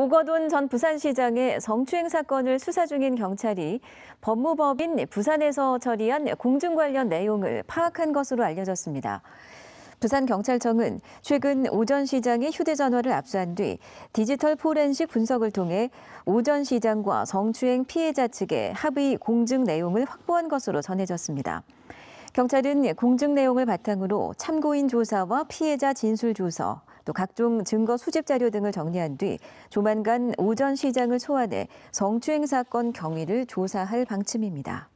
오거돈 전 부산시장의 성추행 사건을 수사 중인 경찰이 법무법인 부산에서 처리한 공증 관련 내용을 파악한 것으로 알려졌습니다. 부산경찰청은 최근 오전 시장의 휴대전화를 압수한 뒤 디지털 포렌식 분석을 통해 오전 시장과 성추행 피해자 측의 합의 공증 내용을 확보한 것으로 전해졌습니다. 경찰은 공증 내용을 바탕으로 참고인 조사와 피해자 진술 조서, 또 각종 증거 수집 자료 등을 정리한 뒤 조만간 오전 시장을 소환해 성추행 사건 경위를 조사할 방침입니다.